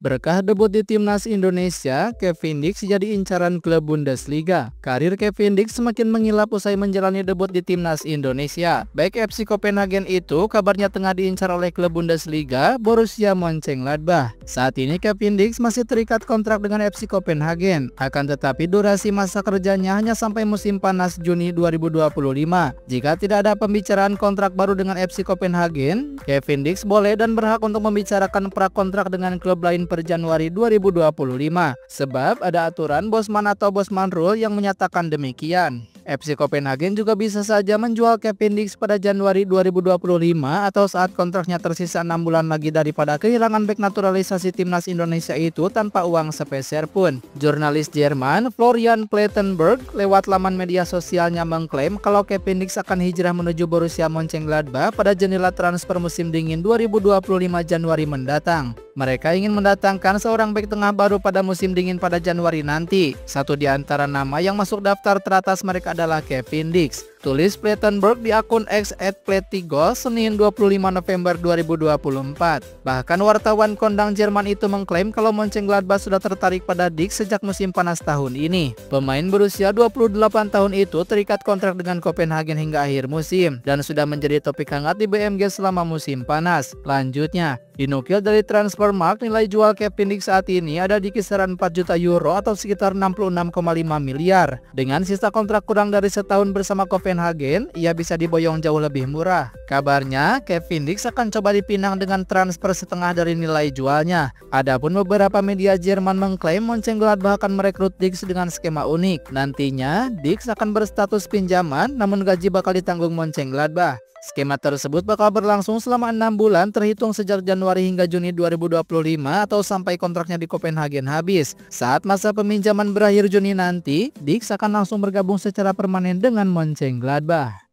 Berkah debut di timnas Indonesia, Kevin Dix jadi incaran klub Bundesliga. Karir Kevin Dix semakin mengilap usai menjalani debut di timnas Indonesia. Baik FC Copenhagen itu kabarnya tengah diincar oleh klub Bundesliga Borussia Mönchengladbach. Saat ini Kevin Dix masih terikat kontrak dengan FC Copenhagen. Akan tetapi durasi masa kerjanya hanya sampai musim panas Juni 2025. Jika tidak ada pembicaraan kontrak baru dengan FC Copenhagen, Kevin Dix boleh dan berhak untuk membicarakan prakontrak dengan klub lain per Januari 2025 sebab ada aturan Bosman atau Bosman Rule yang menyatakan demikian. FC Copenhagen juga bisa saja menjual Kevin Dix pada Januari 2025 atau saat kontraknya tersisa 6 bulan lagi daripada kehilangan back naturalisasi timnas Indonesia itu tanpa uang sepeser pun. Jurnalis Jerman Florian Plettenberg lewat laman media sosialnya mengklaim kalau Kevin Dix akan hijrah menuju Borussia Mönchengladbach pada jendela transfer musim dingin 2025 Januari mendatang. Mereka ingin mendatangkan seorang back tengah baru pada musim dingin pada Januari nanti. Satu di antara nama yang masuk daftar teratas mereka adalah Kevin Dix. Tulis Plettenberg di akun X at Senin 25 November 2024. Bahkan wartawan kondang Jerman itu mengklaim kalau Mönchengladbach sudah tertarik pada Dick sejak musim panas tahun ini. Pemain berusia 28 tahun itu terikat kontrak dengan Copenhagen hingga akhir musim dan sudah menjadi topik hangat di BMG selama musim panas. Lanjutnya, dinukil dari Transfermarkt nilai jual Kevin Dick saat ini ada di kisaran 4 juta euro atau sekitar 66,5 miliar. Dengan sisa kontrak kurang dari setahun bersama Copenhagen Copenhagen, ia bisa diboyong jauh lebih murah. Kabarnya, Kevin Dix akan coba dipinang dengan transfer setengah dari nilai jualnya. Adapun beberapa media Jerman mengklaim Mönchengladbach akan merekrut Dix dengan skema unik. Nantinya, Dix akan berstatus pinjaman namun gaji bakal ditanggung Mönchengladbach. Skema tersebut bakal berlangsung selama enam bulan terhitung sejak Januari hingga Juni 2025 atau sampai kontraknya di Copenhagen habis. Saat masa peminjaman berakhir Juni nanti, Dix akan langsung bergabung secara permanen dengan Mönchengladbach.